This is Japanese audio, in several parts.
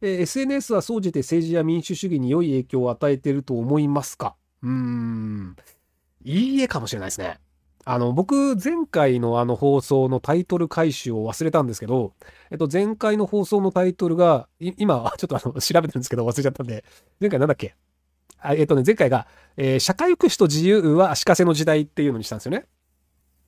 え SNS は総じて政治や民主主義に良い影響を与えていると思いますかうーん。いいえかもしれないですね。あの、僕、前回のあの放送のタイトル回収を忘れたんですけど、えっと、前回の放送のタイトルが、今、ちょっとあの、調べてるんですけど、忘れちゃったんで、前回なんだっけあえっとね、前回が、えー、社会福祉と自由は足かせの時代っていうのにしたんですよね。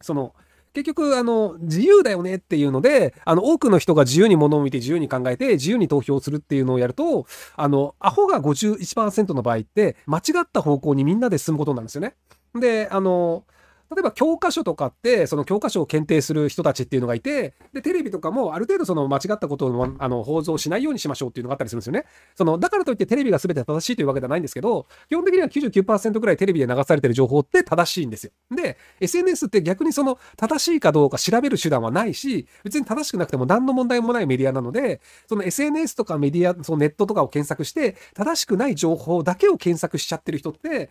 その、結局、あの、自由だよねっていうので、あの、多くの人が自由に物を見て、自由に考えて、自由に投票するっていうのをやると、あの、アホが51%の場合って、間違った方向にみんなで進むことになるんですよね。で、あの、例えば教科書とかって、その教科書を検定する人たちっていうのがいて、で、テレビとかもある程度その間違ったことをあの放送しないようにしましょうっていうのがあったりするんですよね。その、だからといってテレビが全て正しいというわけではないんですけど、基本的には99%ぐらいテレビで流されてる情報って正しいんですよ。で、SNS って逆にその正しいかどうか調べる手段はないし、別に正しくなくても何の問題もないメディアなので、その SNS とかメディア、そのネットとかを検索して、正しくない情報だけを検索しちゃってる人って、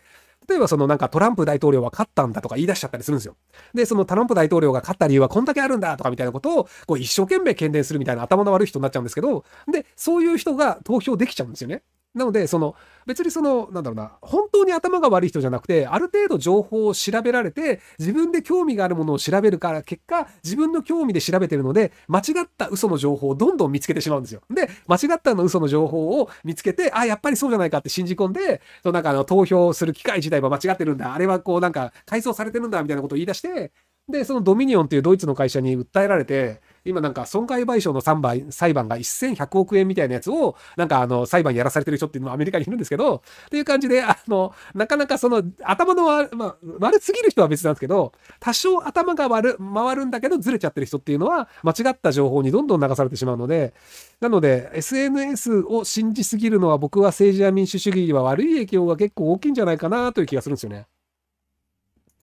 例えばそのなんかトランプ大統領は勝ったんだとか言い出しちゃったりするんですよ。で、そのトランプ大統領が勝った理由はこんだけあるんだとかみたいなことをこう一生懸命喧伝するみたいな頭の悪い人になっちゃうんですけど、で、そういう人が投票できちゃうんですよね。なので、その、別にその、なんだろうな、本当に頭が悪い人じゃなくて、ある程度情報を調べられて、自分で興味があるものを調べるから、結果、自分の興味で調べてるので、間違った嘘の情報をどんどん見つけてしまうんですよ。で、間違ったの嘘の情報を見つけて、あ、やっぱりそうじゃないかって信じ込んで、そのなんかあの、投票する機会自体は間違ってるんだ。あれはこうなんか、改装されてるんだ、みたいなことを言い出して、で、そのドミニオンっていうドイツの会社に訴えられて、今なんか損害賠償の3倍、裁判が1100億円みたいなやつを、なんかあの、裁判やらされてる人っていうのもアメリカにいるんですけど、っていう感じで、あの、なかなかその、頭の悪、まあ、悪すぎる人は別なんですけど、多少頭が悪、回るんだけどずれちゃってる人っていうのは、間違った情報にどんどん流されてしまうので、なので、SNS を信じすぎるのは僕は政治や民主主義には悪い影響が結構大きいんじゃないかなという気がするんですよね。